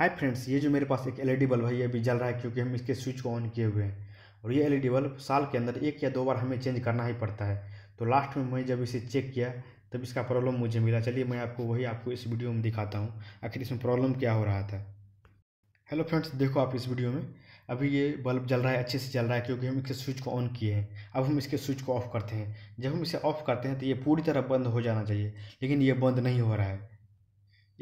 hi friends ये जो मेरे पास एक एलईडी e बल्ब है ये अभी जल रहा है क्योंकि हम इसके स्विच को ऑन किए हुए हैं और ये एलईडी e बल्ब साल के अंदर एक या दो बार हमें चेंज करना ही पड़ता है तो लास्ट में मैं जब इसे चेक किया तब इसका प्रॉब्लम मुझे मिला चलिए मैं आपको वही आपको इस वीडियो में दिखाता हूँ आखिर इसमें प्रॉब्लम क्या हो रहा था हेलो फ्रेंड्स देखो आप इस वीडियो में अभी ये बल्ब जल रहा है अच्छे से जल रहा है क्योंकि हम इसके स्विच को ऑन किए हैं अब हम इसके स्विच को ऑफ़ करते हैं जब हम इसे ऑफ़ करते हैं तो ये पूरी तरह बंद हो जाना चाहिए लेकिन ये बंद नहीं हो रहा है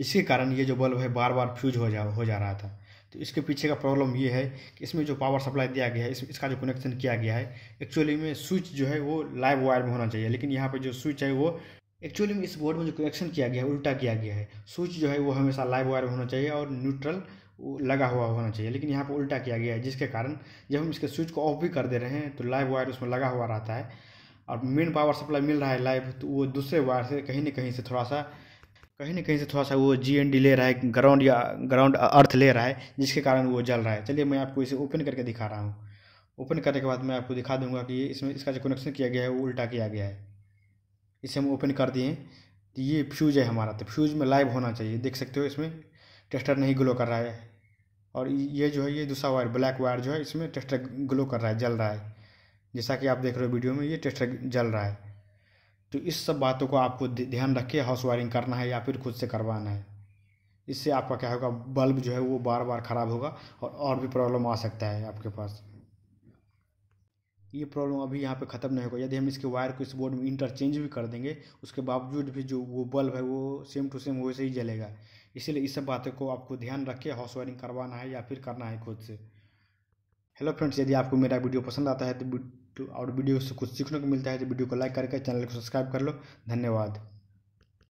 इसके कारण ये जो बल्ब है बार बार फ्यूज हो जा हो जा रहा था तो इसके पीछे का प्रॉब्लम ये है कि इसमें जो पावर सप्लाई दिया गया है इस, इसका जो कनेक्शन किया गया है एक्चुअली में स्विच जो है वो लाइव वायर में होना चाहिए लेकिन यहाँ पर जो स्विच है वो एक्चुअली में इस बोर्ड में जो कनेक्शन किया गया है उल्टा किया गया है स्विच जो है वो हमेशा लाइव वायर में होना चाहिए और न्यूट्रल लगा हुआ होना चाहिए लेकिन यहाँ पर उल्टा किया गया है जिसके कारण जब हम इसके स्विच को ऑफ भी कर दे रहे हैं तो लाइव वायर उसमें लगा हुआ रहता है और मेन पावर सप्लाई मिल रहा है लाइव तो वो दूसरे वायर से कहीं ना कहीं से थोड़ा सा कहीं ना कहीं से थोड़ा सा वो जी एन डी ले रहा है ग्राउंड या ग्राउंड अर्थ ले रहा है जिसके कारण वो जल रहा है चलिए मैं आपको इसे ओपन करके दिखा रहा हूँ ओपन करने के बाद मैं आपको दिखा दूंगा कि इसमें इसका जो कनेक्शन किया गया है वो उल्टा किया गया है इसे हम ओपन कर दिए तो ये फ्यूज है हमारा तो फ्यूज में लाइव होना चाहिए देख सकते हो इसमें टेस्टर नहीं ग्लो कर रहा है और ये जो है ये दूसरा वायर ब्लैक वायर जो है इसमें टेस्टर ग्लो कर रहा है जल रहा है जैसा कि आप देख रहे हो वीडियो में ये टेस्टर जल रहा है तो इस सब बातों को आपको ध्यान रख के हाउस वायरिंग करना है या फिर खुद से करवाना है इससे आपका क्या होगा बल्ब जो है वो बार बार ख़राब होगा और और भी प्रॉब्लम आ सकता है आपके पास ये प्रॉब्लम अभी यहाँ पे ख़त्म नहीं होगा यदि हम इसके वायर को इस बोर्ड में इंटरचेंज भी कर देंगे उसके बावजूद भी जो वो बल्ब है वो सेम टू सेम वैसे ही जलेगा इसीलिए इस सब बातों को आपको ध्यान रख के हाउस वायरिंग करवाना है या फिर करना है खुद से हेलो फ्रेंड्स यदि आपको मेरा वीडियो पसंद आता है तो और वीडियो से कुछ सीखने को मिलता है तो वीडियो को लाइक करके चैनल को सब्सक्राइब कर लो धन्यवाद